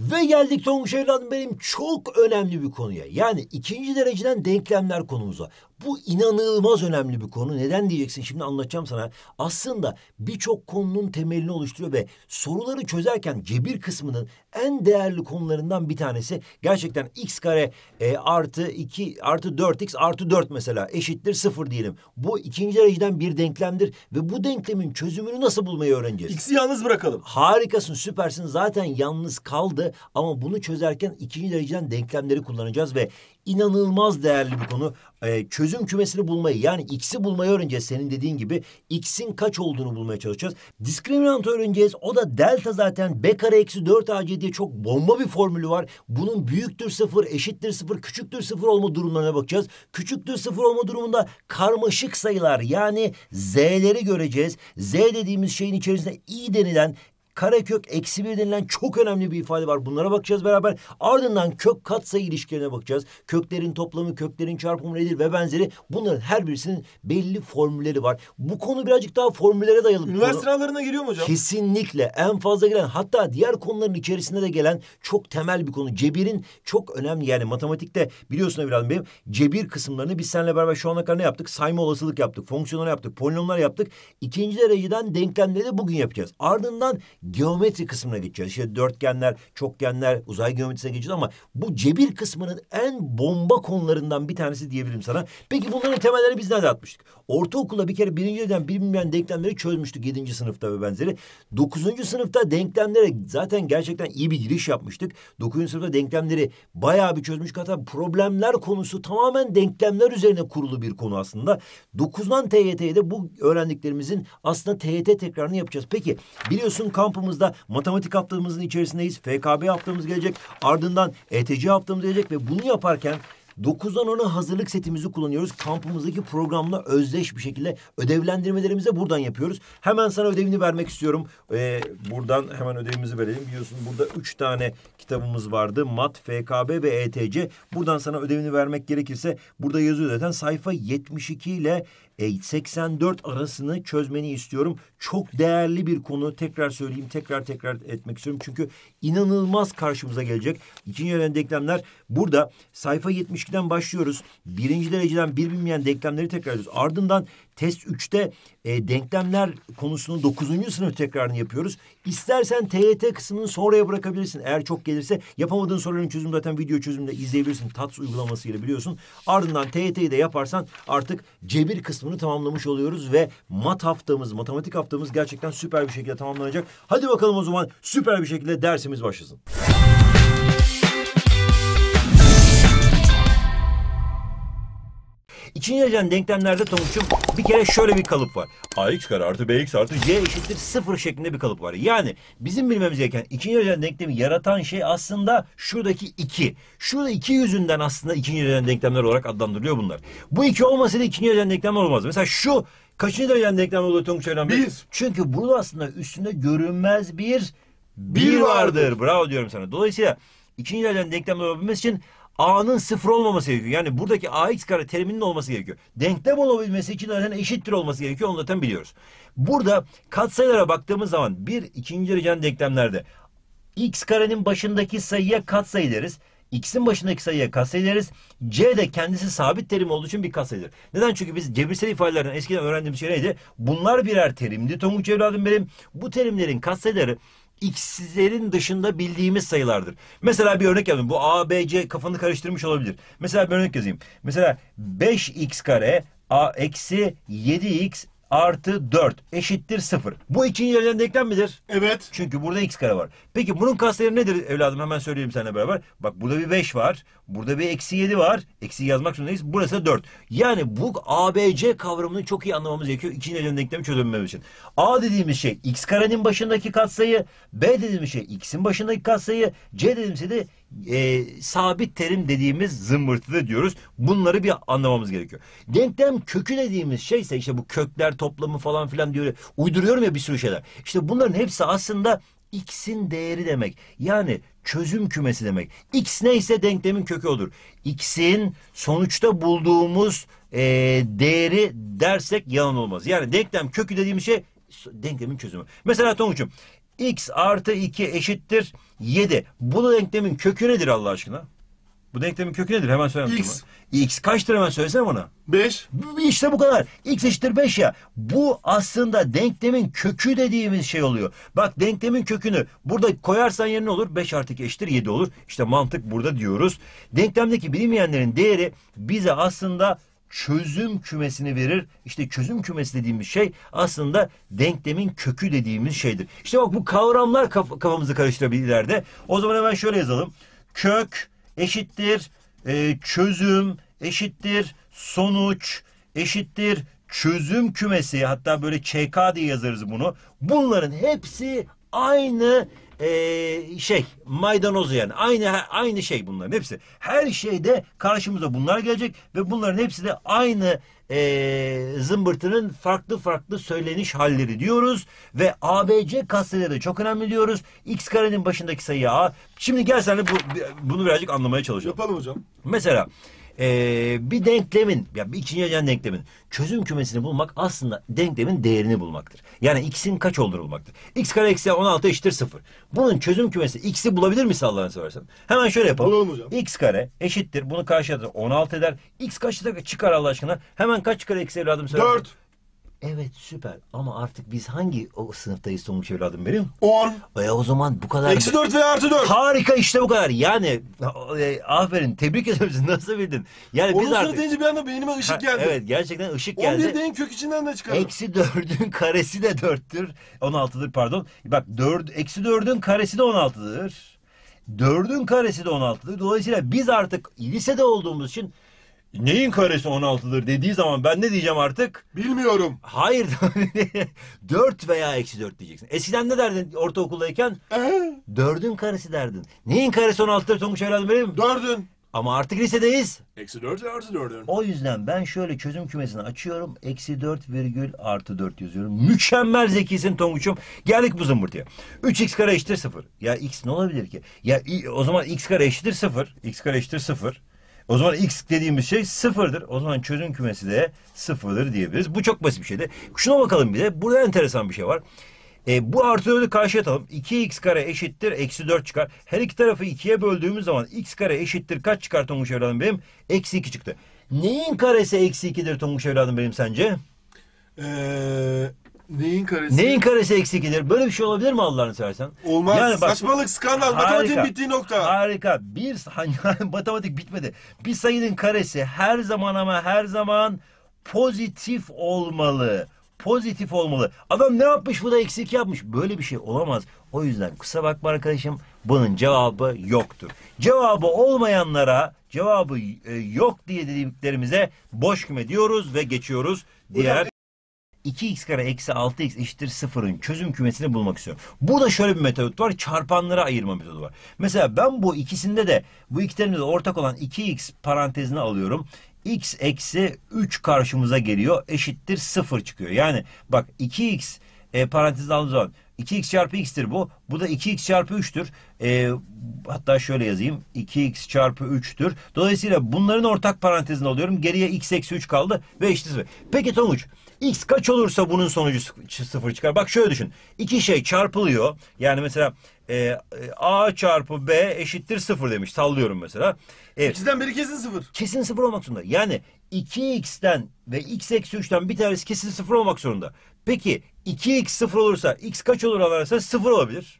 Ve geldik Tonguç evladım benim çok önemli bir konuya. Yani ikinci dereceden denklemler konumuza. Bu inanılmaz önemli bir konu. Neden diyeceksin şimdi anlatacağım sana. Aslında birçok konunun temelini oluşturuyor ve soruları çözerken cebir kısmının en değerli konularından bir tanesi gerçekten x kare e, artı 2 artı 4x artı 4 mesela eşittir 0 diyelim. Bu ikinci dereceden bir denklemdir ve bu denklemin çözümünü nasıl bulmayı öğreneceğiz? X'i yalnız bırakalım. Harikasın süpersin zaten yalnız kaldı ama bunu çözerken ikinci dereceden denklemleri kullanacağız ve inanılmaz değerli bir konu. Ee, çözüm kümesini bulmayı yani x'i bulmayı öğreneceğiz senin dediğin gibi. x'in kaç olduğunu bulmaya çalışacağız. Diskriminant öğreneceğiz. O da delta zaten b kare eksi 4 ac diye çok bomba bir formülü var. Bunun büyüktür sıfır, eşittir sıfır, küçüktür sıfır olma durumlarına bakacağız. Küçüktür sıfır olma durumunda karmaşık sayılar yani z'leri göreceğiz. z dediğimiz şeyin içerisinde i denilen karekök eksi bir denilen çok önemli bir ifade var. Bunlara bakacağız beraber. Ardından kök katsayı ilişkilerine bakacağız. Köklerin toplamı, köklerin çarpımı nedir ve benzeri. Bunların her birisinin belli formülleri var. Bu konu birazcık daha formüllere dayalı. Üniversite sınavlarına giriyor mu hocam? Kesinlikle. En fazla gelen hatta diğer konuların içerisinde de gelen çok temel bir konu. Cebirin çok önemli yani matematikte biliyorsun evladım benim cebir kısımlarını biz seninle beraber şu ana kadar ne yaptık? Sayma olasılık yaptık, fonksiyonlar yaptık, polinomlar yaptık. İkinci dereceden denklemleri de bugün yapacağız. Ardından geometri kısmına geçeceğiz, İşte dörtgenler, çokgenler, uzay geometrisine geçeceğiz ama bu cebir kısmının en bomba konularından bir tanesi diyebilirim sana. Peki bunların temelleri biz nerede atmıştık? Ortaokulda bir kere birinci neden bilinmeyen denklemleri çözmüştük yedinci sınıfta ve benzeri. Dokuzuncu sınıfta denklemlere zaten gerçekten iyi bir giriş yapmıştık. Dokuzuncu sınıfta denklemleri bayağı bir çözmüş hatta problemler konusu tamamen denklemler üzerine kurulu bir konu aslında. Dokuzdan TYT'de bu öğrendiklerimizin aslında TYT tekrarını yapacağız. Peki biliyorsun kampımızda matematik haftamızın içerisindeyiz. FKB haftamız gelecek. Ardından ETC haftamız gelecek ve bunu yaparken 9'dan 10'a hazırlık setimizi kullanıyoruz. Kampımızdaki programla özdeş bir şekilde ödevlendirmelerimizi buradan yapıyoruz. Hemen sana ödevini vermek istiyorum. Ee, buradan hemen ödevimizi verelim. Biliyorsun burada üç tane kitabımız vardı. Mat, FKB ve ETC. Buradan sana ödevini vermek gerekirse burada yazıyor zaten sayfa 72 ile 84 e, arasını çözmeni istiyorum. Çok değerli bir konu. Tekrar söyleyeyim, tekrar tekrar etmek istiyorum. Çünkü inanılmaz karşımıza gelecek. İkinci önemli denklemler burada sayfa 72'den başlıyoruz. Birinci dereceden bir bilmeyen denklemleri tekrar ediyoruz. Ardından Test 3'te e, denklemler konusunun 9. sınıf tekrarını yapıyoruz. İstersen TYT kısmını sonraya bırakabilirsin. Eğer çok gelirse yapamadığın soruların çözümü zaten video çözümünde izleyebilirsin. TATS uygulamasıyla biliyorsun. Ardından TYT'yi de yaparsan artık cebir kısmını tamamlamış oluyoruz ve mat haftamız, matematik haftamız gerçekten süper bir şekilde tamamlanacak. Hadi bakalım o zaman süper bir şekilde dersimiz başlasın. İkinci derecen denklemlerde Tonguç'um bir kere şöyle bir kalıp var. ax kare artı bx artı c eşittir sıfır şeklinde bir kalıp var. Yani bizim bilmemiz gereken ikinci derecen denklemi yaratan şey aslında şuradaki iki. Şurada iki yüzünden aslında ikinci derecen denklemler olarak adlandırılıyor bunlar. Bu iki olmasaydı ikinci derecen denklem olmaz. Mesela şu kaçıncı derecen denklem oluyor Tonguç önemli? Bir. Çünkü burada aslında üstünde görünmez bir bir vardır. vardır. Bravo diyorum sana. Dolayısıyla ikinci derecen denklemler olabilmesi için A'nın sıfır olmaması gerekiyor. Yani buradaki AX kare teriminin olması gerekiyor. Denklem olabilmesi için zaten eşittir olması gerekiyor. Onu zaten biliyoruz. Burada katsayılara baktığımız zaman bir ikinci derecen denklemlerde X karenin başındaki sayıya katsayı deriz. X'in başındaki sayıya katsayı deriz. C de kendisi sabit terim olduğu için bir katsayıdır. Neden? Çünkü biz cebirsel ifadelerden eskiden öğrendiğimiz şey neydi? Bunlar birer terimdi Tonguç evladım benim. Bu terimlerin katsayıları x'lerin dışında bildiğimiz sayılardır. Mesela bir örnek yazayım. Bu a, b, c kafanı karıştırmış olabilir. Mesela bir örnek yazayım. Mesela 5x kare a, eksi 7x artı 4 eşittir 0. Bu ikinci yerden denklem midir? Evet. Çünkü burada x kare var. Peki bunun kasları nedir evladım? Hemen söyleyeyim seninle beraber. Bak burada bir 5 var. Burada bir eksi 7 var. Eksi yazmak zorundayız. Burası da 4. Yani bu ABC kavramını çok iyi anlamamız gerekiyor. İkinci elin denklemi çözülmemiz için. A dediğimiz şey x karenin başındaki katsayı. B dediğimiz şey x'in başındaki katsayı. C dediğimiz şey de e, sabit terim dediğimiz zımbırtıda diyoruz. Bunları bir anlamamız gerekiyor. Denklem kökü dediğimiz şey ise işte bu kökler toplamı falan filan diyor. Uyduruyorum ya bir sürü şeyler. İşte bunların hepsi aslında x'in değeri demek. Yani çözüm kümesi demek. X neyse denklemin kökü odur. X'in sonuçta bulduğumuz e, değeri dersek yalan olmaz. Yani denklem kökü dediğimiz şey denklemin çözümü. Mesela Tonguç'um x artı 2 eşittir 7. Bu denklemin kökü nedir Allah aşkına? Bu denklemin kökü nedir? Hemen söyle. X. X kaçtır hemen söylesene bana. 5. İşte bu kadar. X eşittir 5 ya. Bu aslında denklemin kökü dediğimiz şey oluyor. Bak denklemin kökünü burada koyarsan yerine olur. 5 artı 2 eşittir 7 olur. İşte mantık burada diyoruz. Denklemdeki bilinmeyenlerin değeri bize aslında çözüm kümesini verir. İşte çözüm kümesi dediğimiz şey aslında denklemin kökü dediğimiz şeydir. İşte bak bu kavramlar kaf kafamızı karıştırabilir ileride. O zaman hemen şöyle yazalım. Kök eşittir e, çözüm eşittir sonuç eşittir çözüm kümesi hatta böyle ÇK diye yazarız bunu. Bunların hepsi aynı e, şey maydanoz yani aynı aynı şey bunların hepsi. Her şeyde karşımıza bunlar gelecek ve bunların hepsi de aynı e, zımbırtının farklı farklı söyleniş halleri diyoruz ve ABC katsayıları da çok önemli diyoruz. X karenin başındaki sayı A. Şimdi gel sen de bu, bunu birazcık anlamaya çalışalım. Yapalım hocam. Mesela e, bir denklemin ya bir ikinci denklemin çözüm kümesini bulmak aslında denklemin değerini bulmaktır. Yani x'in kaç oldurulmaktır? x kare eksi 16 eşittir 0. Bunun çözüm kümesi x'i bulabilir miyiz Allah'ını seversen? Hemen şöyle yapalım. Bulalım hocam. x kare eşittir. Bunu karşıya 16 eder. x kaç çıkar Allah aşkına? Hemen kaç çıkar eksi evladım? 4. Evet süper ama artık biz hangi o sınıftayız sonuç evladım benim? 10. E, o zaman bu kadar... Eksi 4 veya artı 4. Harika işte bu kadar. Yani e, aferin tebrik ediyorum sizi nasıl bildin? Yani Onun biz artık... deyince bir anda beynime ışık ha, geldi. evet gerçekten ışık 11 geldi. 11 deyin kök içinden de çıkardım. Eksi 4'ün karesi de 4'tür. 16'dır pardon. Bak 4, eksi 4'ün karesi de 16'dır. 4'ün karesi de 16'dır. Dolayısıyla biz artık lisede olduğumuz için neyin karesi 16'dır dediği zaman ben ne diyeceğim artık? Bilmiyorum. Hayır. 4 veya eksi 4 diyeceksin. Eskiden ne derdin ortaokuldayken? Ee? 4'ün karesi derdin. Neyin karesi 16'dır Tonguç evladım benim? 4'ün. Ama artık lisedeyiz. Eksi 4 artı 4'ün. O yüzden ben şöyle çözüm kümesini açıyorum. Eksi 4 virgül artı 4 yazıyorum. Mükemmel zekisin Tonguç'um. Geldik bu zımbırtıya. 3x kare eşittir 0. Ya x ne olabilir ki? Ya o zaman x kare eşittir 0. x kare eşittir 0. O zaman x dediğimiz şey sıfırdır. O zaman çözüm kümesi de sıfırdır diyebiliriz. Bu çok basit bir şeydi. Şuna bakalım bir de. Burada enteresan bir şey var. E, bu artı 4'ü karşıya atalım. 2x kare eşittir. Eksi 4 çıkar. Her iki tarafı 2'ye böldüğümüz zaman x kare eşittir. Kaç çıkar Tonguç evladım benim? Eksi 2 çıktı. Neyin karesi eksi 2'dir Tonguç evladım benim sence? Ee, Neyin karesi? Neyin karesi eksikidir? Böyle bir şey olabilir mi Allah'ını seversen? Olmaz. Yani bak, Saçmalık, skandal. Harika, Matematiğin bittiği nokta. Harika. Bir matematik bitmedi. Bir sayının karesi her zaman ama her zaman pozitif olmalı. Pozitif olmalı. Adam ne yapmış bu da eksik yapmış. Böyle bir şey olamaz. O yüzden kısa bakma arkadaşım bunun cevabı yoktur. Cevabı olmayanlara cevabı e, yok diye dediklerimize boş küme diyoruz ve geçiyoruz diğer 2x kare eksi 6x eşittir 0'ın çözüm kümesini bulmak istiyorum. Burada şöyle bir metodot var. Çarpanlara ayırma metodu var. Mesela ben bu ikisinde de bu iki terimde de ortak olan 2x parantezine alıyorum x eksi 3 karşımıza geliyor eşittir 0 çıkıyor. Yani bak 2x e, parantezde aldığımız zaman 2x çarpı x'tir bu. Bu da 2x çarpı 3'tür. E, hatta şöyle yazayım 2x çarpı 3'tür. Dolayısıyla bunların ortak parantezini alıyorum. Geriye x eksi 3 kaldı ve eşittir 0. Peki Tonguç X kaç olursa bunun sonucu sıfır çıkar. Bak şöyle düşün. İki şey çarpılıyor. Yani mesela e, e A çarpı B eşittir sıfır demiş. Sallıyorum mesela. Evet. İkisinden biri kesin sıfır. Kesin sıfır olmak zorunda. Yani 2x'ten ve x eksi 3'ten bir tanesi kesin sıfır olmak zorunda. Peki 2x sıfır olursa x kaç olur alırsa sıfır olabilir.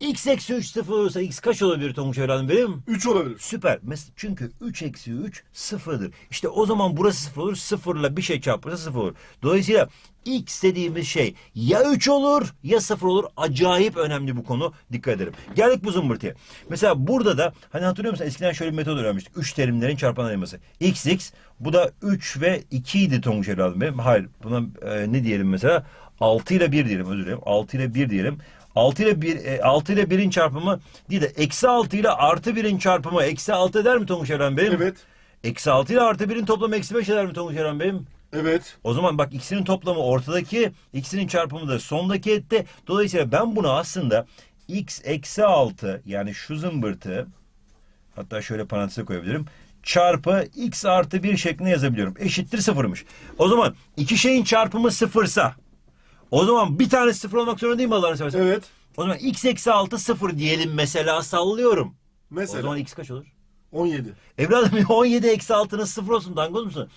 X eksi 3 sıfır olursa X kaç olabilir Tonguç evladım benim? 3 olabilir. Süper. Mes- Çünkü 3 eksi 3 sıfırdır. İşte o zaman burası sıfır olur. Sıfırla bir şey çarpırsa sıfır olur. Dolayısıyla X dediğimiz şey ya 3 olur ya sıfır olur. Acayip önemli bu konu. Dikkat ederim. Geldik bu zımbırtıya. Mesela burada da hani hatırlıyor musun eskiden şöyle bir metod öğrenmiştik. 3 terimlerin çarpan ayırması. X X bu da 3 ve 2 idi Tonguç evladım benim. Hayır buna e, ne diyelim mesela? 6 ile 1 diyelim özür dilerim. 6 ile 1 diyelim. 6 ile 1 6 e, ile 1'in çarpımı değil de eksi 6 ile artı 1'in çarpımı eksi 6 eder mi Tonguç Eren Bey'im? Evet. Eksi 6 ile artı 1'in toplamı eksi 5 eder mi Tonguç Eren Bey'im? Evet. O zaman bak ikisinin toplamı ortadaki, ikisinin çarpımı da sondaki ette. Dolayısıyla ben bunu aslında x eksi 6 yani şu zımbırtı hatta şöyle paranteze koyabilirim çarpı x artı 1 şeklinde yazabiliyorum. Eşittir sıfırmış. O zaman iki şeyin çarpımı sıfırsa o zaman bir tane sıfır olmak zorunda değil mi Allah'ını seversen? Evet. O zaman x eksi 6 sıfır diyelim mesela sallıyorum. Mesela. O zaman x kaç olur? 17. Evladım 17 eksi 6'nın sıfır olsun dangoz musun?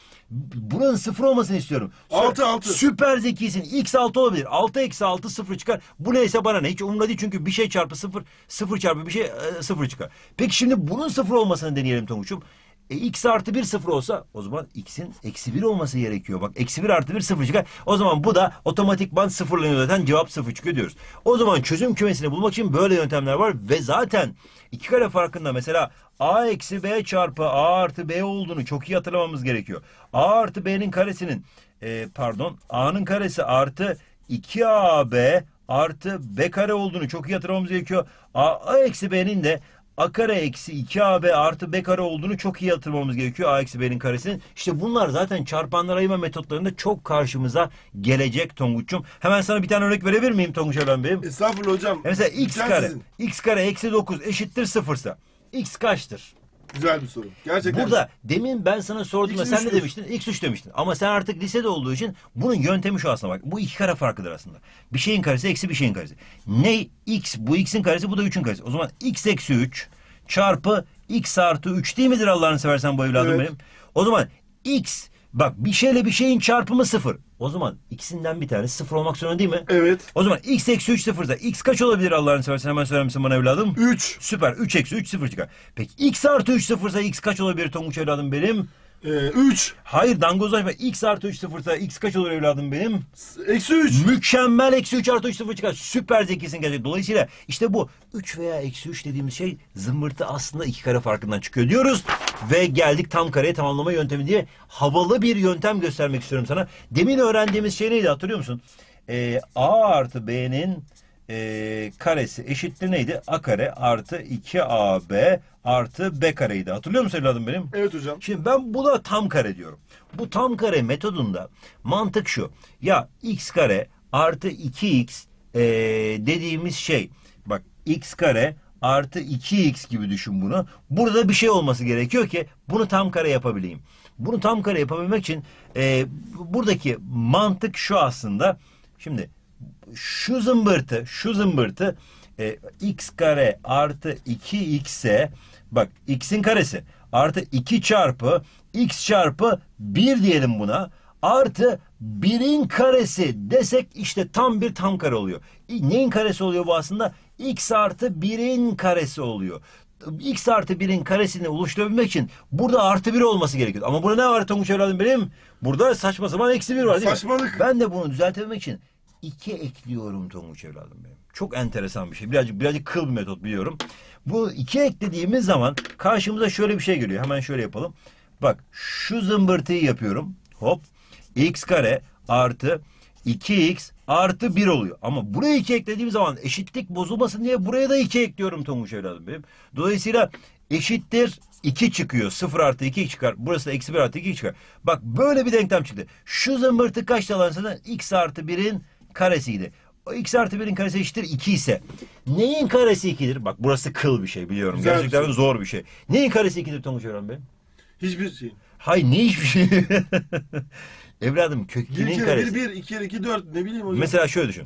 Buranın sıfır olmasını istiyorum. 6 6. Süper zekisin. X 6 olabilir. 6 eksi 6 sıfır çıkar. Bu neyse bana ne. Hiç umurumda değil çünkü bir şey çarpı sıfır, sıfır çarpı bir şey e, sıfır çıkar. Peki şimdi bunun sıfır olmasını deneyelim Tonguç'um. E x artı 1 sıfır olsa o zaman x'in eksi 1 olması gerekiyor. Bak eksi 1 artı 1 sıfır çıkar. O zaman bu da otomatikman sıfırlanıyor zaten cevap sıfır çıkıyor diyoruz. O zaman çözüm kümesini bulmak için böyle yöntemler var ve zaten iki kare farkında mesela a eksi b çarpı a artı b olduğunu çok iyi hatırlamamız gerekiyor. a artı b'nin karesinin e, pardon a'nın karesi artı 2ab artı b kare olduğunu çok iyi hatırlamamız gerekiyor. A, a eksi b'nin de a kare eksi 2ab artı b kare olduğunu çok iyi hatırlamamız gerekiyor. a eksi b'nin karesinin. İşte bunlar zaten çarpanlar ayırma metotlarında çok karşımıza gelecek Tonguç'um. Hemen sana bir tane örnek verebilir miyim Tonguç Eren Bey'im? Estağfurullah hocam. Mesela x kare. x kare eksi 9 eşittir 0 ise x kaçtır? Güzel bir soru. Gerçekten. Burada demin ben sana sorduğumda İlk sen ne üç. demiştin? İlk 3 demiştin. Ama sen artık lisede olduğu için bunun yöntemi şu aslında bak. Bu iki kare farkıdır aslında. Bir şeyin karesi eksi bir şeyin karesi. Ne x bu x'in karesi bu da 3'ün karesi. O zaman x eksi 3 çarpı x artı 3 değil midir Allah'ını seversen bu evladım Evet. benim? O zaman x bak bir şeyle bir şeyin çarpımı sıfır. O zaman ikisinden bir tanesi sıfır olmak zorunda değil mi? Evet. O zaman x eksi 3 sıfırsa x kaç olabilir Allah'ını seversen hemen söyler misin bana evladım? 3. Süper 3 eksi 3 sıfır çıkar. Peki x artı 3 sıfırsa x kaç olabilir Tonguç evladım benim? Ee, 3. Hayır dangozlaşma. X artı 3 sıfırsa x kaç olur evladım benim? Eksi 3. Mükemmel eksi 3 artı 3 sıfır çıkar. Süper zekisin gerçekten. Dolayısıyla işte bu 3 veya eksi 3 dediğimiz şey zımbırtı aslında iki kare farkından çıkıyor diyoruz. Ve geldik tam kareye tamamlama yöntemi diye havalı bir yöntem göstermek istiyorum sana. Demin öğrendiğimiz şey neydi hatırlıyor musun? Ee, A artı B'nin e, karesi eşittir neydi? A kare artı 2AB artı B kareydi. Hatırlıyor musun evladım benim? Evet hocam. Şimdi ben buna tam kare diyorum. Bu tam kare metodunda mantık şu. Ya x kare artı 2x e, ee, dediğimiz şey. Bak x kare artı 2x gibi düşün bunu. Burada bir şey olması gerekiyor ki bunu tam kare yapabileyim. Bunu tam kare yapabilmek için e, buradaki mantık şu aslında. Şimdi şu zımbırtı, şu zımbırtı e, x kare artı 2x bak x'in karesi artı 2 çarpı x çarpı 1 diyelim buna artı 1'in karesi desek işte tam bir tam kare oluyor. Neyin karesi oluyor bu aslında? x artı 1'in karesi oluyor x artı 1'in karesini oluşturabilmek için burada artı 1 olması gerekiyor. Ama burada ne var Tonguç evladım benim? Burada saçma sapan eksi 1 var değil Saçmalık. Ben de bunu düzeltebilmek için 2 ekliyorum Tonguç evladım benim. Çok enteresan bir şey. Birazcık birazcık kıl bir metot biliyorum. Bu iki eklediğimiz zaman karşımıza şöyle bir şey geliyor. Hemen şöyle yapalım. Bak şu zımbırtıyı yapıyorum. Hop. x kare artı 2x artı 1 oluyor. Ama buraya 2 eklediğim zaman eşitlik bozulmasın diye buraya da 2 ekliyorum Tonguç evladım benim. Dolayısıyla eşittir 2 çıkıyor. 0 artı 2 çıkar. Burası da eksi 1 artı 2 çıkar. Bak böyle bir denklem çıktı. Şu zımbırtı kaç talansa da x artı 1'in karesiydi. O x artı 1'in karesi eşittir 2 ise neyin karesi 2'dir? Bak burası kıl bir şey biliyorum. Güzel bir Gerçekten şey. zor bir şey. Neyin karesi 2'dir Tonguç Öğren Bey? Hiçbir şey. Hay ne hiçbir şey. Evladım kök 2'nin karesi. 1 1, 2 kere 2 4 ne bileyim hocam. Mesela şöyle düşün.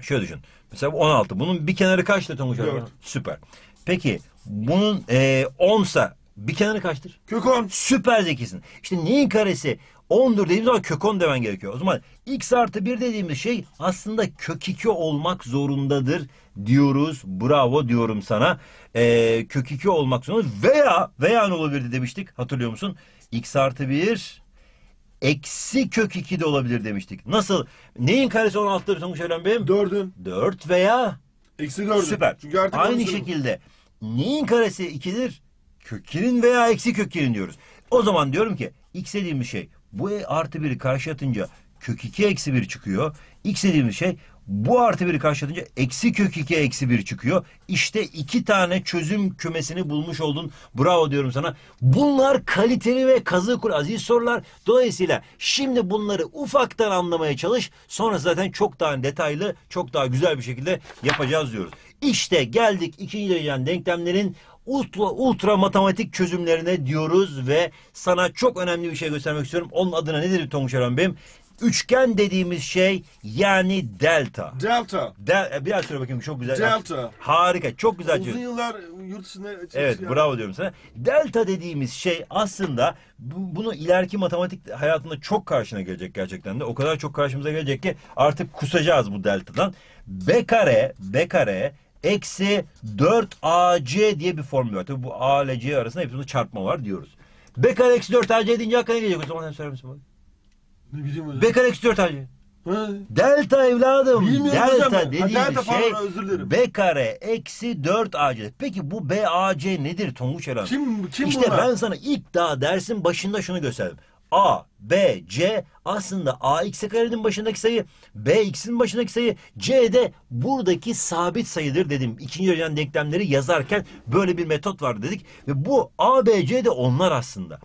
Şöyle düşün. Mesela bu 16. Bunun bir kenarı kaçtır Tonguç Öğren Bey? Dört. Süper. Peki bunun e, 10 sa bir kenarı kaçtır? Kök 10. Süper zekisin. İşte neyin karesi? 10'dur dediğimiz zaman kök 10 demen gerekiyor. O zaman x artı 1 dediğimiz şey aslında kök 2 olmak zorundadır diyoruz. Bravo diyorum sana. Ee, kök 2 olmak zorunda veya veya ne olabilirdi demiştik hatırlıyor musun? x artı 1 eksi kök 2 de olabilir demiştik. Nasıl? Neyin karesi 16'da bir sonuç Evren Bey'im? 4'ün. 4 veya? Eksi 4'ün. Süper. Çünkü artık Aynı şekilde neyin karesi 2'dir? Kök 2'nin veya eksi kök 2'nin diyoruz. O zaman diyorum ki x dediğimiz şey bu e artı biri karşı atınca kök 2 eksi 1 çıkıyor. X dediğimiz şey bu artı 1'i karşılatınca eksi kök 2 eksi 1 çıkıyor. İşte iki tane çözüm kümesini bulmuş oldun. Bravo diyorum sana. Bunlar kaliteli ve kazı kur aziz sorular. Dolayısıyla şimdi bunları ufaktan anlamaya çalış. Sonra zaten çok daha detaylı, çok daha güzel bir şekilde yapacağız diyoruz. İşte geldik ikinci derecen denklemlerin ultra, ultra matematik çözümlerine diyoruz ve sana çok önemli bir şey göstermek istiyorum. Onun adına nedir Tonguç Eren Bey'im? Üçgen dediğimiz şey yani delta. Delta. Del e, biraz söyle bakayım çok güzel. Delta. Harika çok güzel. Uzun yıllar yurt dışında Evet yani. bravo diyorum sana. Delta dediğimiz şey aslında bu, bunu ileriki matematik hayatında çok karşına gelecek gerçekten de. O kadar çok karşımıza gelecek ki artık kusacağız bu deltadan. B kare, B kare eksi 4ac diye bir formül var. tabi bu a ile c arasında hepsinde çarpma var diyoruz. B kare eksi 4ac deyince hakkında gelecek o zaman hem söyler misin bana? Ne bileyim hocam. B kare eksi 4ac. Ha. Delta evladım. Bilmiyorum delta ben. Ha, dediğin delta şey B kare eksi 4 AC. Peki bu b ac nedir Tonguç Eren? Kim, kim işte bunlar? ben sana ilk daha dersin başında şunu gösterdim. A, B, C aslında AX'e karenin başındaki sayı, x'in başındaki sayı, C de buradaki sabit sayıdır dedim. İkinci dereceden denklemleri yazarken böyle bir metot var dedik. Ve bu A, B, C de onlar aslında.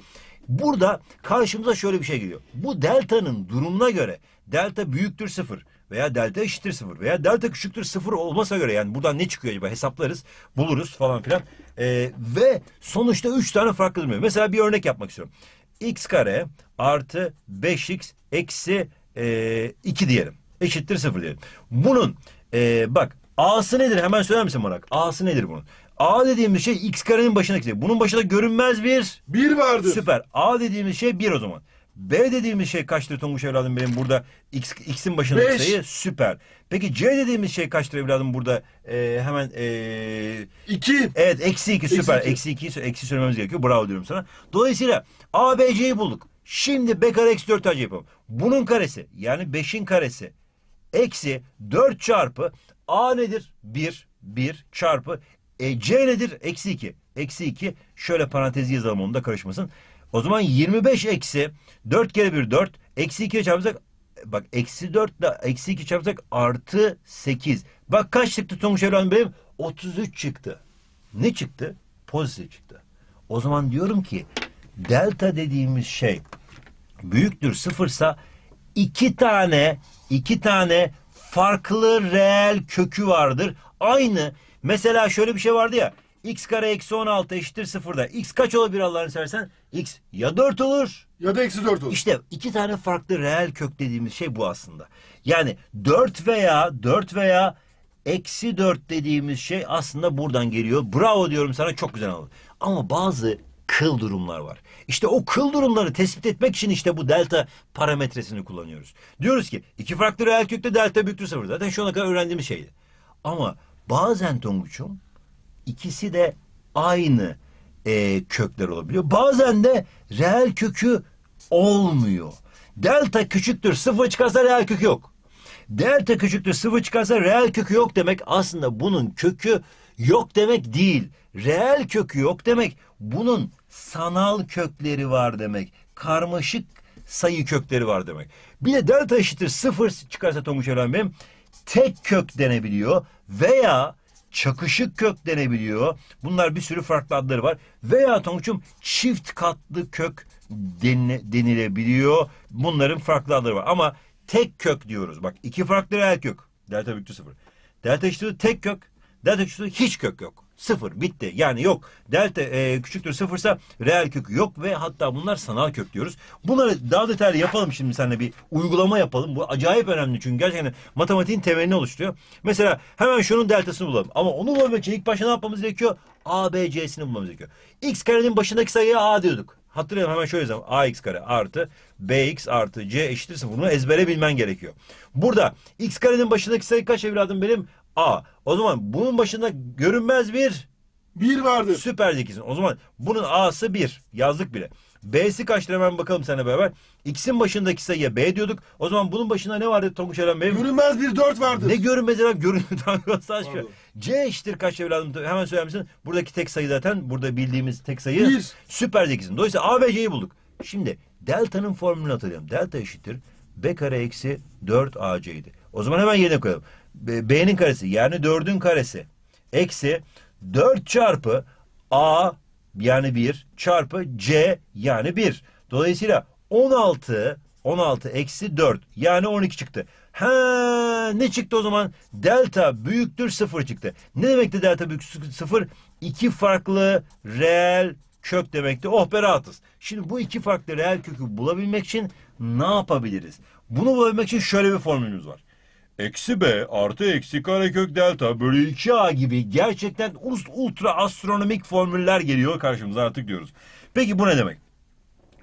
Burada karşımıza şöyle bir şey geliyor. Bu delta'nın durumuna göre delta büyüktür sıfır veya delta eşittir sıfır veya delta küçüktür sıfır olmasa göre yani buradan ne çıkıyor acaba hesaplarız buluruz falan filan. Ee, ve sonuçta üç tane farklı durumda. Mesela bir örnek yapmak istiyorum x kare artı 5x eksi e, 2 diyelim. Eşittir 0 diyelim. Bunun e, bak a'sı nedir? Hemen söyler misin bana? A'sı nedir bunun? A dediğimiz şey x karenin başındaki. Bunun başında görünmez bir... Bir vardır. Süper. A dediğimiz şey bir o zaman. B dediğimiz şey kaçtır Tonguç evladım benim burada X, X'in başındaki Beş. sayı süper. Peki C dediğimiz şey kaçtır evladım burada e, hemen e, ee, 2. evet eksi 2 süper. iki. Eksi 2 eksi söylememiz gerekiyor. Bravo diyorum sana. Dolayısıyla A, B, C'yi bulduk. Şimdi B kare eksi 4 ac yapalım. Bunun karesi yani 5'in karesi eksi 4 çarpı A nedir? 1, 1 çarpı e, C nedir? Eksi 2. Eksi 2 şöyle parantezi yazalım onu da karışmasın. O zaman 25 eksi 4 kere 1 4 eksi 2 çarpsak bak eksi 4 ile eksi 2 çarpsak artı 8. Bak kaç çıktı sonuç evladım benim? 33 çıktı. Ne çıktı? Pozitif çıktı. O zaman diyorum ki delta dediğimiz şey büyüktür sıfırsa iki tane iki tane farklı reel kökü vardır. Aynı mesela şöyle bir şey vardı ya x kare eksi 16 eşittir sıfırda. X kaç olabilir Allah'ını seversen? X ya 4 olur. Ya da eksi 4 olur. İşte iki tane farklı reel kök dediğimiz şey bu aslında. Yani 4 veya 4 veya eksi 4 dediğimiz şey aslında buradan geliyor. Bravo diyorum sana çok güzel oldu. Ama bazı kıl durumlar var. İşte o kıl durumları tespit etmek için işte bu delta parametresini kullanıyoruz. Diyoruz ki iki farklı reel kökte delta büyüktür sıfır. Zaten şu ana kadar öğrendiğimiz şeydi. Ama bazen Tonguç'um ikisi de aynı e, kökler olabiliyor. Bazen de reel kökü olmuyor. Delta küçüktür sıfır çıkarsa reel kökü yok. Delta küçüktür sıfır çıkarsa reel kökü yok demek aslında bunun kökü yok demek değil. Reel kökü yok demek bunun sanal kökleri var demek. Karmaşık sayı kökleri var demek. Bir de delta eşittir sıfır çıkarsa Tonguç öğrenmem tek kök denebiliyor veya çakışık kök denebiliyor. Bunlar bir sürü farklı adları var. Veya Tonguç'um çift katlı kök denilebiliyor. Bunların farklı adları var. Ama tek kök diyoruz. Bak iki farklı reel kök. Delta büyüklüğü sıfır. Delta eşittir tek kök. Delta eşittir hiç kök yok. Sıfır bitti. Yani yok. Delta e, küçüktür sıfırsa reel kök yok ve hatta bunlar sanal kök diyoruz. Bunları daha detaylı yapalım şimdi seninle bir uygulama yapalım. Bu acayip önemli çünkü gerçekten matematiğin temelini oluşturuyor. Mesela hemen şunun deltasını bulalım. Ama onu bulabilmek için ilk başta ne yapmamız gerekiyor? A, B, C'sini bulmamız gerekiyor. X karenin başındaki sayıya A diyorduk. Hatırlayalım hemen şöyle yazalım. AX kare artı BX artı C eşittir sıfır. Bunu ezbere bilmen gerekiyor. Burada X karenin başındaki sayı kaç evladım benim? A. O zaman bunun başında görünmez bir Bir vardır. süper zekisin. O zaman bunun A'sı bir Yazdık bile. B'si kaçtır hemen bakalım sana beraber. X'in başındaki sayıya B diyorduk. O zaman bunun başında ne vardı Tonguç Eren Bey? Görünmez bir dört vardır. Ne görünmez Eren? Görünmez. Saçma. Şey. Pardon. C eşittir kaç evladım? Hemen söyler misin? Buradaki tek sayı zaten. Burada bildiğimiz tek sayı. Bir. Süper zekisin. Dolayısıyla A ve C'yi bulduk. Şimdi delta'nın formülünü hatırlayalım. Delta eşittir. B kare eksi 4 AC'ydi. O zaman hemen yerine koyalım. B'nin karesi yani 4'ün karesi eksi 4 çarpı A yani 1 çarpı C yani 1. Dolayısıyla 16 16 eksi 4 yani 12 çıktı. Ha ne çıktı o zaman? Delta büyüktür 0 çıktı. Ne demekti delta büyüktür 0? İki farklı reel kök demekti. Oh be rahatız. Şimdi bu iki farklı reel kökü bulabilmek için ne yapabiliriz? Bunu bulabilmek için şöyle bir formülümüz var. Eksi B artı eksi karekök delta bölü 2A gibi gerçekten ust ultra astronomik formüller geliyor karşımıza artık diyoruz. Peki bu ne demek?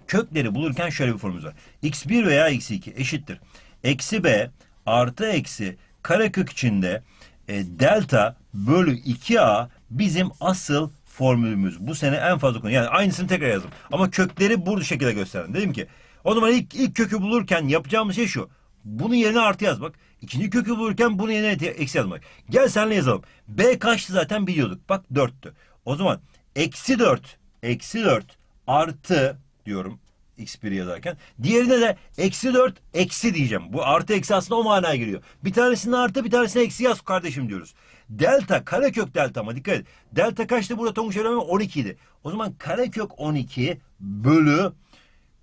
Kökleri bulurken şöyle bir formül var. X1 veya X2 eşittir. Eksi B artı eksi karekök içinde e, delta bölü 2A bizim asıl formülümüz. Bu sene en fazla konu. Yani aynısını tekrar yazdım. Ama kökleri bu şekilde gösterdim. Dedim ki o zaman ilk, ilk kökü bulurken yapacağımız şey şu. Bunun yerine artı yazmak. İkinci kökü bulurken bunun yerine eksi yazmak. Gel senle yazalım. B kaçtı zaten biliyorduk. Bak 4'tü. O zaman eksi 4 eksi 4 artı diyorum x1 yazarken. Diğerine de eksi 4 eksi diyeceğim. Bu artı eksi aslında o manaya giriyor. Bir tanesini artı bir tanesini eksi yaz kardeşim diyoruz. Delta karekök delta ama dikkat et. Delta kaçtı burada Tonguç öğrenme 12 idi. O zaman karekök 12 bölü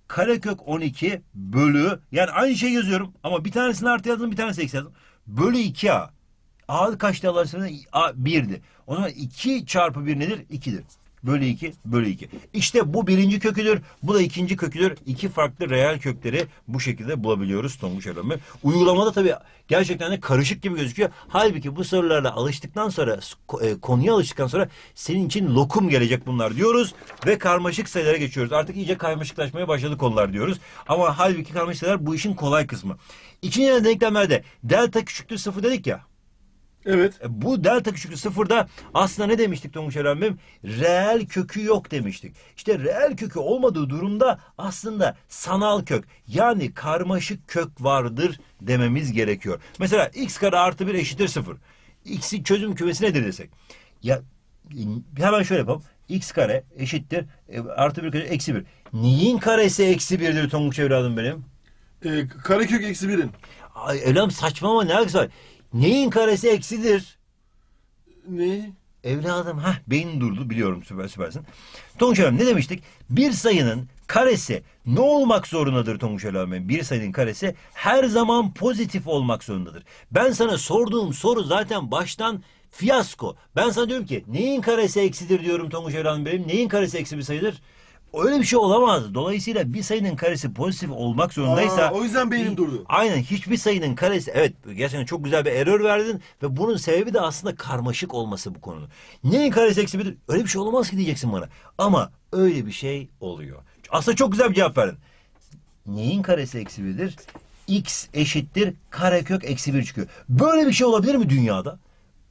karekök 12 bölü yani aynı şey yazıyorum ama bir tanesini artı yazdım bir tanesini eksi yazdım. Bölü 2a. A kaçtı Allah'ın A 1'di. O zaman 2 çarpı 1 nedir? 2'dir bölü 2 bölü 2. İşte bu birinci köküdür. Bu da ikinci köküdür. İki farklı reel kökleri bu şekilde bulabiliyoruz Tonguç Efendi. Uygulamada tabii gerçekten de karışık gibi gözüküyor. Halbuki bu sorularla alıştıktan sonra e, konuya alıştıktan sonra senin için lokum gelecek bunlar diyoruz ve karmaşık sayılara geçiyoruz. Artık iyice karmaşıklaşmaya başladı konular diyoruz. Ama halbuki karmaşık sayılar bu işin kolay kısmı. İkinci denklemlerde delta küçüktür sıfır dedik ya. Evet. E, bu delta küçüklüğü sıfırda aslında ne demiştik Tonguç Erambim? Reel kökü yok demiştik. İşte reel kökü olmadığı durumda aslında sanal kök yani karmaşık kök vardır dememiz gerekiyor. Mesela x kare artı 1 eşittir sıfır. X'in çözüm kümesi nedir desek? Ya hemen şöyle yapalım. X kare eşittir e, artı 1 kare eksi 1. Neyin karesi eksi 1'dir Tonguç evladım benim? E, kare kök eksi 1'in. Ay, evladım saçmalama ne alakası var? Neyin karesi eksidir? Ne? Evladım ha beyin durdu biliyorum süper süpersin. Tonguç Hocam ne demiştik? Bir sayının karesi ne olmak zorundadır Tonguç Hocam? Bir sayının karesi her zaman pozitif olmak zorundadır. Ben sana sorduğum soru zaten baştan fiyasko. Ben sana diyorum ki neyin karesi eksidir diyorum Tonguç Hocam benim. Neyin karesi eksi bir sayıdır? Öyle bir şey olamaz. Dolayısıyla bir sayının karesi pozitif olmak zorundaysa... Aa, o yüzden beynim durdu. Aynen hiçbir sayının karesi... Evet gerçekten çok güzel bir error verdin ve bunun sebebi de aslında karmaşık olması bu konunun. Neyin karesi eksi bir? Öyle bir şey olamaz ki diyeceksin bana. Ama öyle bir şey oluyor. Aslında çok güzel bir cevap verdin. Neyin karesi eksi birdir? X eşittir karekök eksi bir çıkıyor. Böyle bir şey olabilir mi dünyada?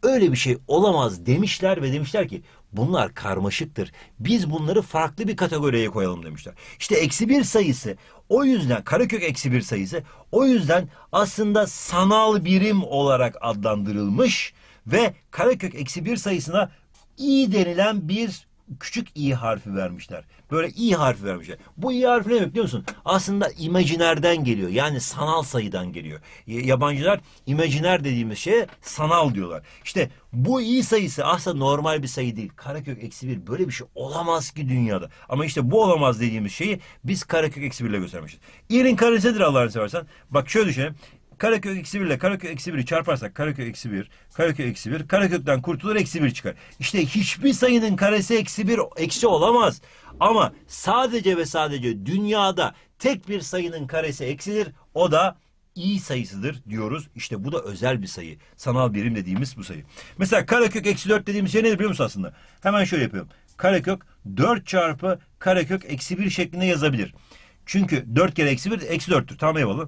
Öyle bir şey olamaz demişler ve demişler ki Bunlar karmaşıktır. Biz bunları farklı bir kategoriye koyalım demişler. İşte eksi bir sayısı o yüzden karekök eksi bir sayısı o yüzden aslında sanal birim olarak adlandırılmış ve karekök eksi bir sayısına i denilen bir küçük i harfi vermişler. Böyle i harfi vermişler. Bu i harfi ne demek biliyor musun? Aslında imajinerden geliyor. Yani sanal sayıdan geliyor. Yabancılar imajiner dediğimiz şeye sanal diyorlar. İşte bu i sayısı aslında normal bir sayı değil. Karakök eksi bir böyle bir şey olamaz ki dünyada. Ama işte bu olamaz dediğimiz şeyi biz karakök eksi birle göstermişiz. İ'nin karesidir Allah'ını seversen. Bak şöyle düşünelim. Karakök eksi 1 ile Karakök eksi 1'i çarparsak Karakök eksi 1, Karakök eksi 1, Karakök'ten kurtulur eksi 1 çıkar. İşte hiçbir sayının karesi eksi 1 eksi olamaz. Ama sadece ve sadece dünyada tek bir sayının karesi eksidir. O da iyi sayısıdır diyoruz. İşte bu da özel bir sayı. Sanal birim dediğimiz bu sayı. Mesela karekök eksi 4 dediğimiz şey nedir biliyor musun aslında? Hemen şöyle yapıyorum. Karekök 4 çarpı karekök eksi 1 şeklinde yazabilir. Çünkü 4 kere eksi 1 eksi 4'tür. Tamam eyvallah.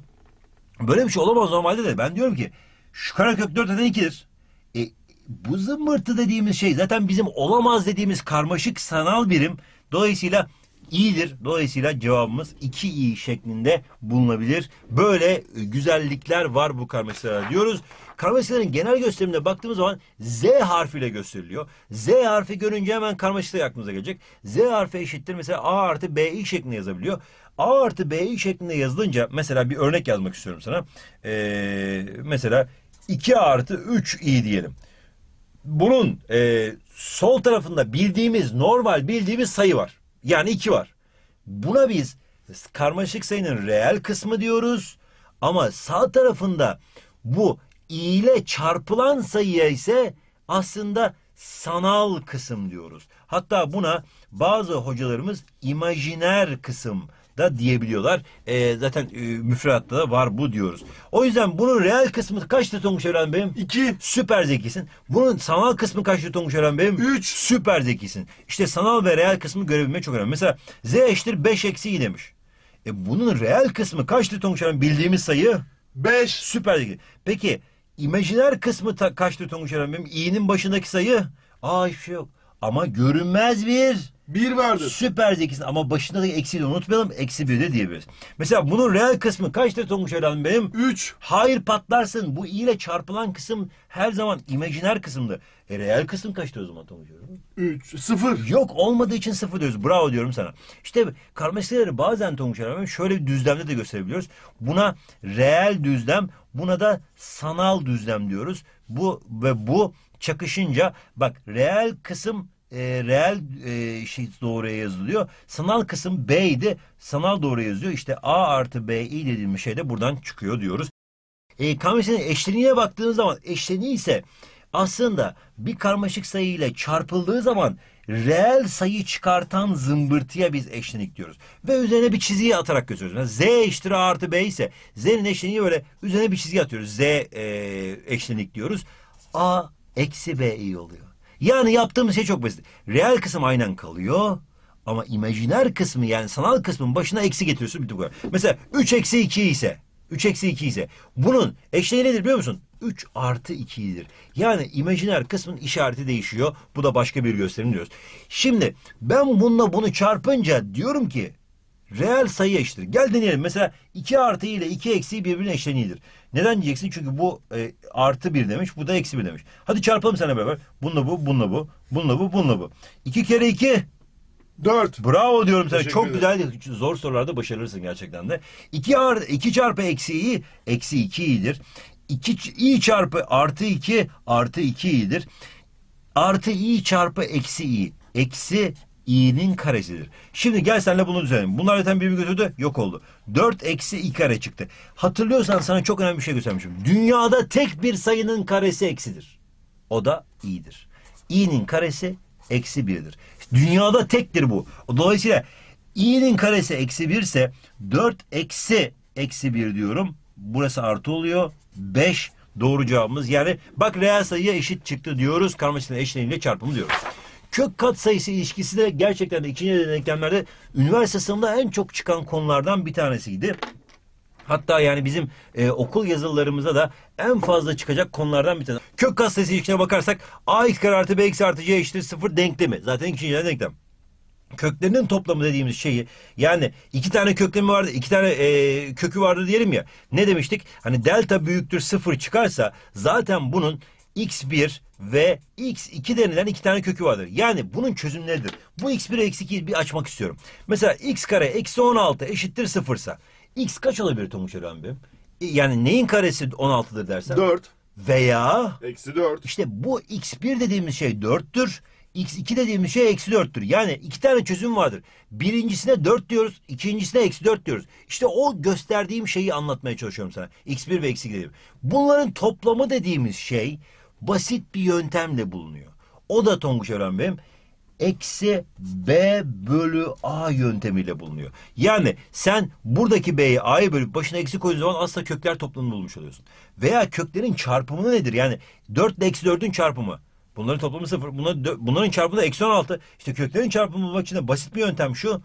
Böyle bir şey olamaz normalde de. Ben diyorum ki şu Karakök 4 neden 2'dir? E, bu zımbırtı dediğimiz şey zaten bizim olamaz dediğimiz karmaşık sanal birim. Dolayısıyla iyidir. Dolayısıyla cevabımız 2 iyi şeklinde bulunabilir. Böyle e, güzellikler var bu karmaşalara diyoruz. Karmaşıkların genel gösterimine baktığımız zaman Z harfiyle gösteriliyor. Z harfi görünce hemen karmaşa aklımıza gelecek. Z harfi eşittir mesela A artı BI şeklinde yazabiliyor. A artı B şeklinde yazılınca mesela bir örnek yazmak istiyorum sana. Ee, mesela 2 artı 3 i diyelim. Bunun e, sol tarafında bildiğimiz normal bildiğimiz sayı var. Yani 2 var. Buna biz karmaşık sayının reel kısmı diyoruz. Ama sağ tarafında bu i ile çarpılan sayıya ise aslında sanal kısım diyoruz. Hatta buna bazı hocalarımız imajiner kısım da diyebiliyorlar. E, zaten e, müfredatta da var bu diyoruz. O yüzden bunun reel kısmı kaçtı Tonguç Ören Bey'im? İki. Süper zekisin. Bunun sanal kısmı kaçtı Tonguç Ören Bey'im? Üç. Süper zekisin. İşte sanal ve reel kısmı görebilmek çok önemli. Mesela z eşittir 5 eksi i demiş. E bunun reel kısmı kaçtı Tonguç Ören Bildiğimiz sayı? 5. Süper zeki. Peki imajiner kısmı ta- kaçtı Tonguç Ören Bey'im? i'nin başındaki sayı? Aa hiçbir şey yok. Ama görünmez bir bir vardır. Süper zekisin ama başındaki eksiyi de unutmayalım. Eksi bir de diyebiliriz. Mesela bunun reel kısmı kaçtır Tonguç Erhan benim? Üç. Hayır patlarsın. Bu i ile çarpılan kısım her zaman imajiner kısımdı. E reel kısım kaçtı o zaman Tonguç Üç. Sıfır. Yok olmadığı için sıfır diyoruz. Bravo diyorum sana. İşte karmaşıkları bazen Tonguç Erhan şöyle bir düzlemde de gösterebiliyoruz. Buna reel düzlem, buna da sanal düzlem diyoruz. Bu ve bu çakışınca bak reel kısım e, reel e, şey doğruya yazılıyor. Sanal kısım B idi. Sanal doğru yazıyor. İşte A artı bi dediğimiz şey de buradan çıkıyor diyoruz. E, Kamyonun eşleniğe baktığınız zaman eşleniği ise aslında bir karmaşık sayı ile çarpıldığı zaman reel sayı çıkartan zımbırtıya biz eşlenik diyoruz. Ve üzerine bir çizgi atarak gösteriyoruz. Yani Z eşittir A artı B ise Z'nin eşleniği böyle üzerine bir çizgi atıyoruz. Z e, eşlenik diyoruz. A eksi bi oluyor. Yani yaptığımız şey çok basit. Real kısım aynen kalıyor. Ama imajiner kısmı yani sanal kısmın başına eksi getiriyorsun. Bir kadar. Mesela 3 eksi 2 ise 3 eksi 2 ise bunun eşleği nedir biliyor musun? 3 artı 2'dir. Yani imajiner kısmın işareti değişiyor. Bu da başka bir gösterim diyoruz. Şimdi ben bununla bunu çarpınca diyorum ki reel sayı eşittir. Gel deneyelim. Mesela 2 artı ile 2 eksi birbirine eşleniğidir. Neden diyeceksin? Çünkü bu e, artı 1 demiş. Bu da eksi 1 demiş. Hadi çarpalım seninle beraber. Bununla bu, bununla bu, bununla bu, bununla bu. 2 kere 2 4. Bravo diyorum sana. Çok güzel. Zor sorularda başarırsın gerçekten de. 2 artı 2 çarpı eksi i eksi 2 i'dir. 2 i çarpı artı 2 artı 2 i'dir. Artı i çarpı eksi i eksi i'nin karesidir. Şimdi gel senle bunu düzenleyelim. Bunlar zaten birbirini götürdü yok oldu. 4 eksi i kare çıktı. Hatırlıyorsan sana çok önemli bir şey göstermişim. Dünyada tek bir sayının karesi eksidir. O da i'dir. i'nin karesi eksi 1'dir. Dünyada tektir bu. Dolayısıyla i'nin karesi eksi 1 ise 4 eksi eksi 1 diyorum. Burası artı oluyor. 5 doğru cevabımız. Yani bak reel sayıya eşit çıktı diyoruz. Karmaşasının eşleniğiyle çarpımı diyoruz kök kat sayısı ilişkisi de gerçekten de ikinci denklemlerde üniversite sınavında en çok çıkan konulardan bir tanesiydi. Hatta yani bizim e, okul yazılarımızda da en fazla çıkacak konulardan bir tanesi. Kök kat sayısı ilişkine bakarsak ax kare artı bx artı c eşittir sıfır denklemi. Zaten ikinci denklem köklerinin toplamı dediğimiz şeyi yani iki tane köklemi vardı iki tane e, kökü vardı diyelim ya ne demiştik hani delta büyüktür sıfır çıkarsa zaten bunun x1 ve x2 denilen iki tane kökü vardır. Yani bunun çözümü nedir? Bu x1 eksi 2'yi bir açmak istiyorum. Mesela x kare eksi 16 eşittir 0 ise x kaç olabilir Tomuş Erhan'ım? Yani neyin karesi 16'dır dersen? 4. Veya? Eksi 4. İşte bu x1 dediğimiz şey 4'tür. X2 dediğimiz şey eksi 4'tür. Yani iki tane çözüm vardır. Birincisine 4 diyoruz, ikincisine eksi 4 diyoruz. İşte o gösterdiğim şeyi anlatmaya çalışıyorum sana. X1 ve eksi 2 dediğim. Bunların toplamı dediğimiz şey basit bir yöntemle bulunuyor. O da Tonguç Ören eksi b bölü a yöntemiyle bulunuyor. Yani sen buradaki b'yi a'ya bölüp başına eksi koyduğun zaman aslında kökler toplamını bulmuş oluyorsun. Veya köklerin çarpımı nedir? Yani 4 ile eksi 4'ün çarpımı. Bunların toplamı sıfır. bunların çarpımı da eksi 16. İşte köklerin çarpımı bulmak için de basit bir yöntem şu.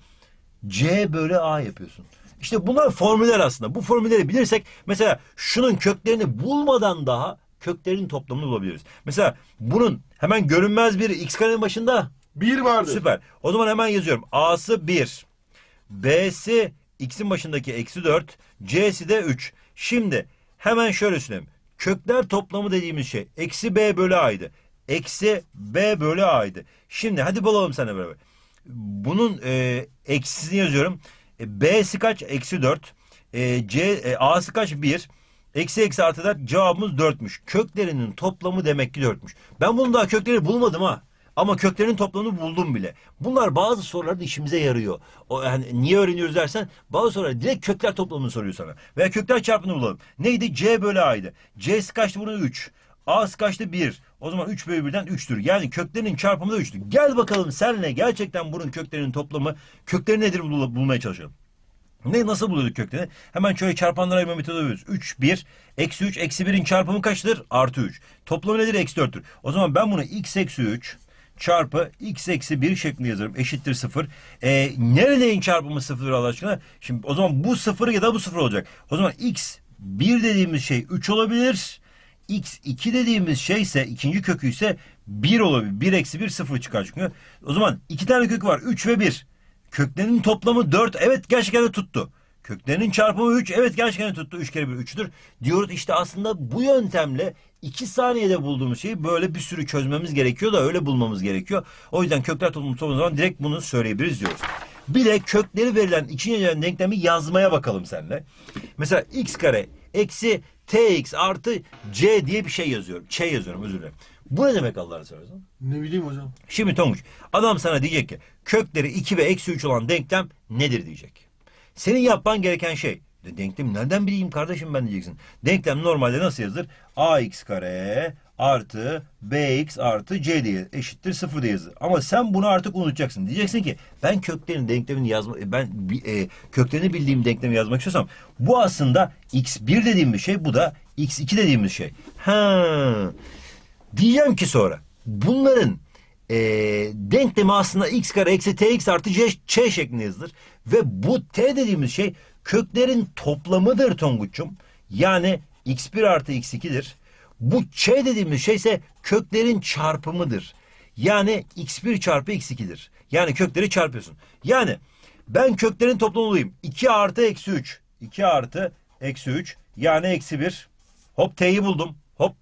c bölü a yapıyorsun. İşte bunlar formüller aslında. Bu formülleri bilirsek mesela şunun köklerini bulmadan daha köklerin toplamını bulabiliriz. Mesela bunun hemen görünmez bir x karenin başında bir vardır. Süper. O zaman hemen yazıyorum. A'sı 1. B'si x'in başındaki eksi 4. C'si de 3. Şimdi hemen şöyle söyleyeyim. Kökler toplamı dediğimiz şey eksi B bölü A'ydı. Eksi B bölü A'ydı. Şimdi hadi bulalım sana beraber. Bunun e, eksisini yazıyorum. E, B'si kaç? Eksi 4. E, C, e, A'sı kaç? 1. Eksi eksi artıda cevabımız dörtmüş. Köklerinin toplamı demek ki dörtmüş. Ben bunun daha kökleri bulmadım ha. Ama köklerin toplamını buldum bile. Bunlar bazı sorularda işimize yarıyor. O yani niye öğreniyoruz dersen bazı sorular direkt kökler toplamını soruyor sana. Veya kökler çarpımını bulalım. Neydi? C bölü A'ydı. C'si kaçtı bunun 3. A'sı kaçtı 1. O zaman 3 bölü 1'den 3'tür. Yani köklerin çarpımı da 3'tür. Gel bakalım senle gerçekten bunun köklerinin toplamı kökleri nedir bul bulmaya çalışalım. Ne nasıl buluyorduk kökleri? Hemen şöyle çarpanlara ayırma metodu yapıyoruz. 3, 1, eksi 3, eksi 1'in çarpımı kaçtır? Artı 3. Toplamı nedir? Eksi 4'tür. O zaman ben bunu x eksi 3 çarpı x eksi 1 şeklinde yazarım. Eşittir 0. Ee, nerelerin çarpımı 0 Allah aşkına? Şimdi o zaman bu 0 ya da bu 0 olacak. O zaman x 1 dediğimiz şey 3 olabilir. x 2 dediğimiz şey ise ikinci kökü ise 1 olabilir. 1 eksi 1 0 çıkar çünkü. O zaman iki tane kök var. 3 ve 1. Köklerinin toplamı 4. Evet gerçekten de tuttu. Köklerinin çarpımı 3. Evet gerçekten de tuttu. 3 kere 1 3'tür. Diyoruz işte aslında bu yöntemle 2 saniyede bulduğumuz şeyi böyle bir sürü çözmemiz gerekiyor da öyle bulmamız gerekiyor. O yüzden kökler toplamı sorduğumuz zaman direkt bunu söyleyebiliriz diyoruz. Bir de kökleri verilen ikinci denklemi yazmaya bakalım seninle. Mesela x kare eksi tx artı c diye bir şey yazıyorum. Ç yazıyorum özür dilerim. Bu ne demek Allah'ını seversen? Ne bileyim hocam. Şimdi Tonguç adam sana diyecek ki kökleri 2 ve eksi 3 olan denklem nedir diyecek. Senin yapman gereken şey de denklem nereden bileyim kardeşim ben diyeceksin. Denklem normalde nasıl yazılır? ax kare artı bx artı c diye eşittir sıfır diye yazılır. Ama sen bunu artık unutacaksın. Diyeceksin ki ben köklerin denklemini yazma e, ben e, köklerini bildiğim denklemi yazmak istiyorsam bu aslında x1 dediğim bir şey bu da x2 dediğimiz şey. Ha. Diyeceğim ki sonra bunların e, denklemi aslında x kare eksi tx artı c, c şeklinde yazılır. Ve bu t dediğimiz şey köklerin toplamıdır Tonguç'um. Yani x1 artı x2'dir. Bu ç dediğimiz şey ise köklerin çarpımıdır. Yani x1 çarpı x2'dir. Yani kökleri çarpıyorsun. Yani ben köklerin toplamı olayım. 2 artı eksi 3. 2 artı eksi 3. Yani eksi 1. Hop t'yi buldum. Hop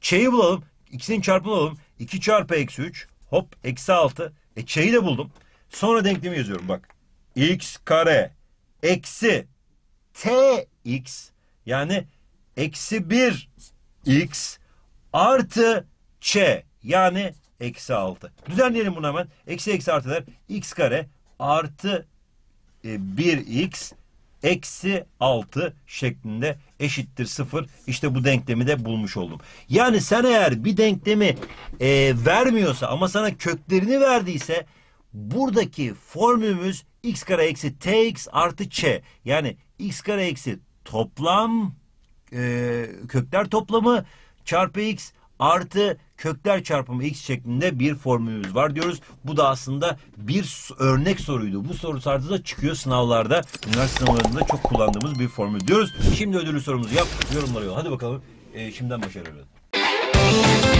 ç'yi bulalım. İkisinin çarpımını alalım. 2 çarpı eksi 3. Hop eksi 6. E çeyi de buldum. Sonra denklemi yazıyorum bak. X kare eksi t x yani eksi 1 x artı ç yani eksi 6. Düzenleyelim bunu hemen. Eksi eksi artı der. x kare artı e, x eksi 6 şeklinde eşittir 0. İşte bu denklemi de bulmuş oldum. Yani sen eğer bir denklemi e, vermiyorsa ama sana köklerini verdiyse buradaki formülümüz x kare eksi tx artı ç. Yani x kare eksi toplam e, kökler toplamı çarpı x artı kökler çarpımı x şeklinde bir formülümüz var diyoruz. Bu da aslında bir örnek soruydu. Bu soru tarzı çıkıyor sınavlarda. Üniversite sınavlarında çok kullandığımız bir formül diyoruz. Şimdi ödüllü sorumuzu yap. Yorumlara yol. Hadi bakalım. E, şimdiden başarılı.